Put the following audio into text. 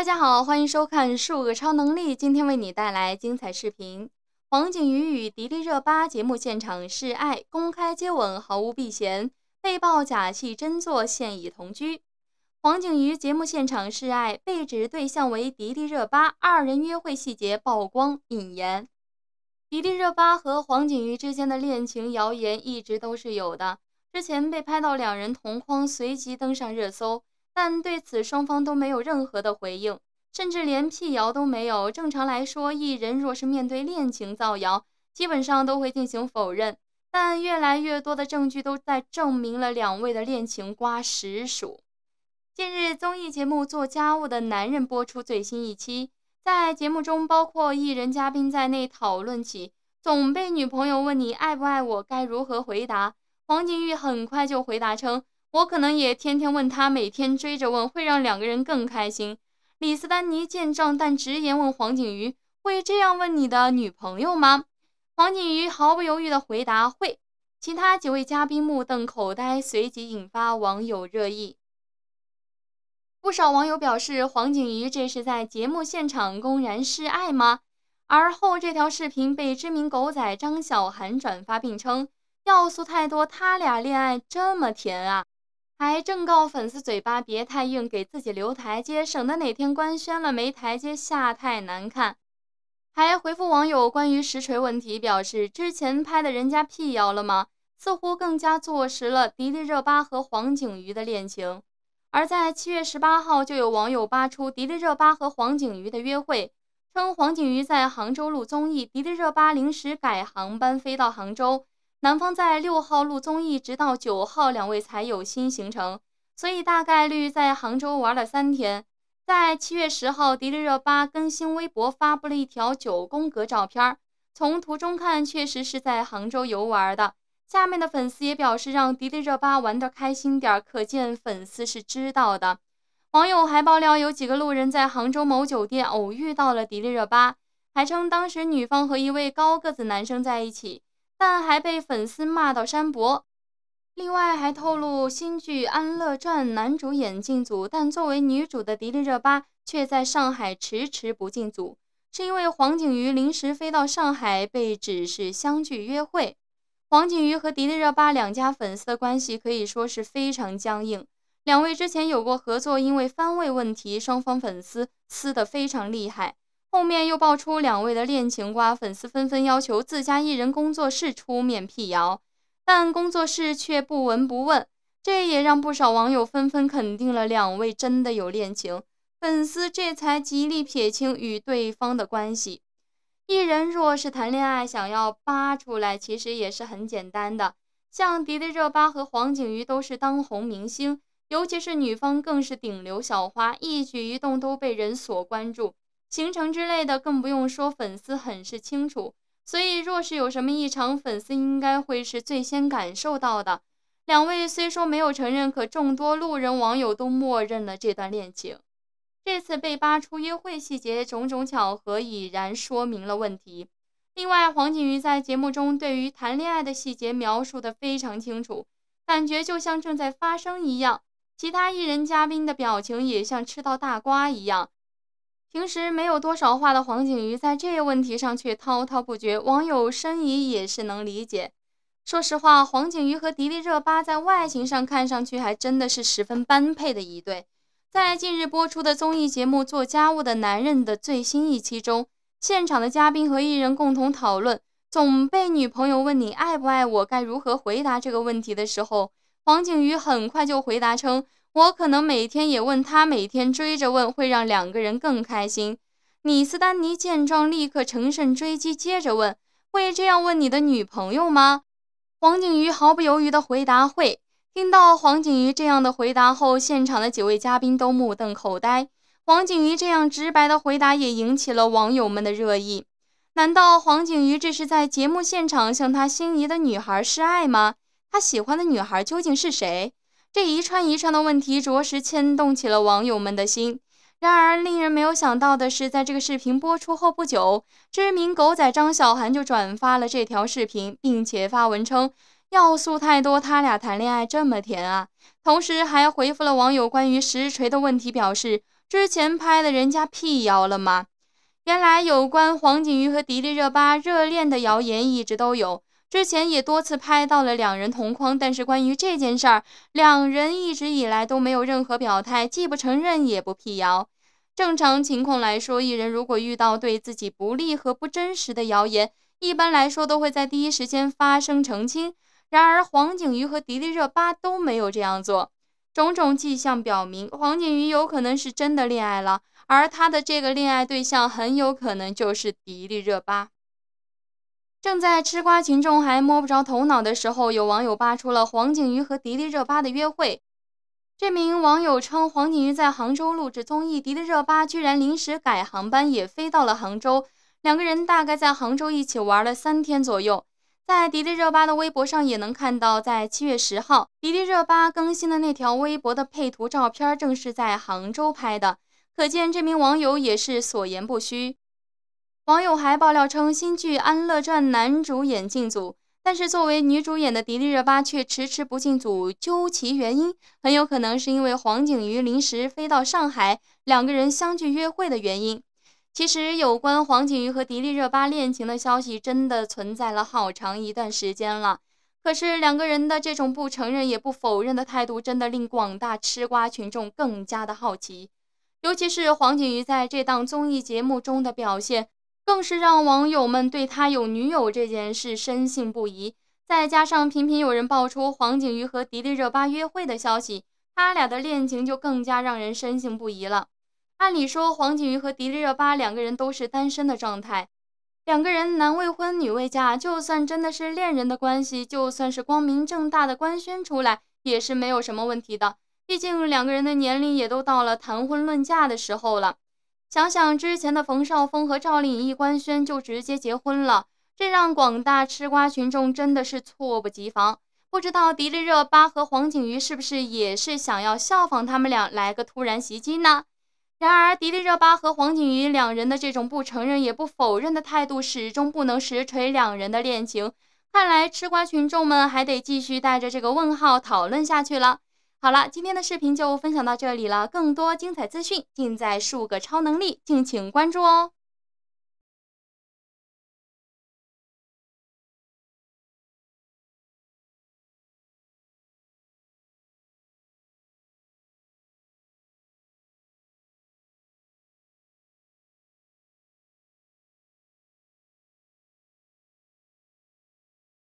大家好，欢迎收看《数个超能力》，今天为你带来精彩视频。黄景瑜与迪丽热巴节目现场示爱，公开接吻毫无避嫌，被曝假戏真做，现已同居。黄景瑜节目现场示爱，被指对象为迪丽热巴，二人约会细节曝光。引言：迪丽热巴和黄景瑜之间的恋情谣言一直都是有的，之前被拍到两人同框，随即登上热搜。但对此双方都没有任何的回应，甚至连辟谣都没有。正常来说，艺人若是面对恋情造谣，基本上都会进行否认。但越来越多的证据都在证明了两位的恋情瓜实属。近日，综艺节目《做家务的男人》播出最新一期，在节目中，包括艺人嘉宾在内讨论起总被女朋友问你爱不爱我该如何回答，黄景瑜很快就回答称。我可能也天天问他，每天追着问，会让两个人更开心。李斯丹妮见状，但直言问黄景瑜：“会这样问你的女朋友吗？”黄景瑜毫不犹豫地回答：“会。”其他几位嘉宾目瞪口呆，随即引发网友热议。不少网友表示：“黄景瑜这是在节目现场公然示爱吗？”而后，这条视频被知名狗仔张小涵转发，并称：“要素太多，他俩恋爱这么甜啊！”还正告粉丝嘴巴别太硬，给自己留台阶，省得哪天官宣了没台阶下太难看。还回复网友关于实锤问题，表示之前拍的人家辟谣了吗？似乎更加坐实了迪丽热巴和黄景瑜的恋情。而在七月十八号，就有网友扒出迪丽热巴和黄景瑜的约会，称黄景瑜在杭州录综艺，迪丽热巴临时改航班飞到杭州。男方在六号录综艺，直到九号两位才有新行程，所以大概率在杭州玩了三天。在七月十号，迪丽热巴更新微博，发布了一条九宫格照片从图中看，确实是在杭州游玩的。下面的粉丝也表示，让迪丽热巴玩的开心点，可见粉丝是知道的。网友还爆料，有几个路人在杭州某酒店偶遇到了迪丽热巴，还称当时女方和一位高个子男生在一起。但还被粉丝骂到删博，另外还透露新剧《安乐传》男主演进组，但作为女主的迪丽热巴却在上海迟迟不进组，是因为黄景瑜临时飞到上海被指是相聚约会。黄景瑜和迪丽热巴两家粉丝的关系可以说是非常僵硬，两位之前有过合作，因为番位问题，双方粉丝撕的非常厉害。后面又爆出两位的恋情瓜，粉丝纷纷要求自家艺人工作室出面辟谣，但工作室却不闻不问，这也让不少网友纷纷肯定了两位真的有恋情，粉丝这才极力撇清与对方的关系。艺人若是谈恋爱，想要扒出来其实也是很简单的，像迪丽热巴和黄景瑜都是当红明星，尤其是女方更是顶流小花，一举一动都被人所关注。行程之类的更不用说，粉丝很是清楚。所以，若是有什么异常，粉丝应该会是最先感受到的。两位虽说没有承认，可众多路人网友都默认了这段恋情。这次被扒出约会细节，种种巧合已然说明了问题。另外，黄景瑜在节目中对于谈恋爱的细节描述的非常清楚，感觉就像正在发生一样。其他艺人嘉宾的表情也像吃到大瓜一样。平时没有多少话的黄景瑜，在这个问题上却滔滔不绝，网友深疑也是能理解。说实话，黄景瑜和迪丽热巴在外形上看上去还真的是十分般配的一对。在近日播出的综艺节目《做家务的男人》的最新一期中，现场的嘉宾和艺人共同讨论，总被女朋友问你爱不爱我，该如何回答这个问题的时候，黄景瑜很快就回答称。我可能每天也问他，每天追着问会让两个人更开心。李斯丹妮见状，立刻乘胜追击，接着问：“会这样问你的女朋友吗？”黄景瑜毫不犹豫的回答：“会。”听到黄景瑜这样的回答后，现场的几位嘉宾都目瞪口呆。黄景瑜这样直白的回答也引起了网友们的热议。难道黄景瑜这是在节目现场向他心仪的女孩示爱吗？他喜欢的女孩究竟是谁？这一串一串的问题，着实牵动起了网友们的心。然而，令人没有想到的是，在这个视频播出后不久，知名狗仔张小涵就转发了这条视频，并且发文称：“要素太多，他俩谈恋爱这么甜啊！”同时，还回复了网友关于实锤的问题，表示：“之前拍的，人家辟谣了吗？”原来，有关黄景瑜和迪丽热巴热恋的谣言一直都有。之前也多次拍到了两人同框，但是关于这件事儿，两人一直以来都没有任何表态，既不承认也不辟谣。正常情况来说，艺人如果遇到对自己不利和不真实的谣言，一般来说都会在第一时间发声澄清。然而黄景瑜和迪丽热巴都没有这样做，种种迹象表明，黄景瑜有可能是真的恋爱了，而他的这个恋爱对象很有可能就是迪丽热巴。正在吃瓜群众还摸不着头脑的时候，有网友扒出了黄景瑜和迪丽热巴的约会。这名网友称，黄景瑜在杭州录制综艺，迪丽热巴居然临时改航班也飞到了杭州，两个人大概在杭州一起玩了三天左右。在迪丽热巴的微博上也能看到，在七月十号，迪丽热巴更新的那条微博的配图照片正是在杭州拍的，可见这名网友也是所言不虚。网友还爆料称，新剧《安乐传》男主演进组，但是作为女主演的迪丽热巴却迟迟不进组。究其原因，很有可能是因为黄景瑜临时飞到上海，两个人相聚约会的原因。其实，有关黄景瑜和迪丽热巴恋情的消息真的存在了好长一段时间了。可是，两个人的这种不承认也不否认的态度，真的令广大吃瓜群众更加的好奇。尤其是黄景瑜在这档综艺节目中的表现。更是让网友们对他有女友这件事深信不疑。再加上频频有人爆出黄景瑜和迪丽热巴约会的消息，他俩的恋情就更加让人深信不疑了。按理说，黄景瑜和迪丽热巴两个人都是单身的状态，两个人男未婚女未嫁，就算真的是恋人的关系，就算是光明正大的官宣出来也是没有什么问题的。毕竟两个人的年龄也都到了谈婚论嫁的时候了。想想之前的冯绍峰和赵丽颖一官宣就直接结婚了，这让广大吃瓜群众真的是措不及防。不知道迪丽热巴和黄景瑜是不是也是想要效仿他们俩来个突然袭击呢？然而，迪丽热巴和黄景瑜两人的这种不承认也不否认的态度，始终不能实锤两人的恋情。看来吃瓜群众们还得继续带着这个问号讨论下去了。好了，今天的视频就分享到这里了。更多精彩资讯尽在数个超能力，敬请关注哦。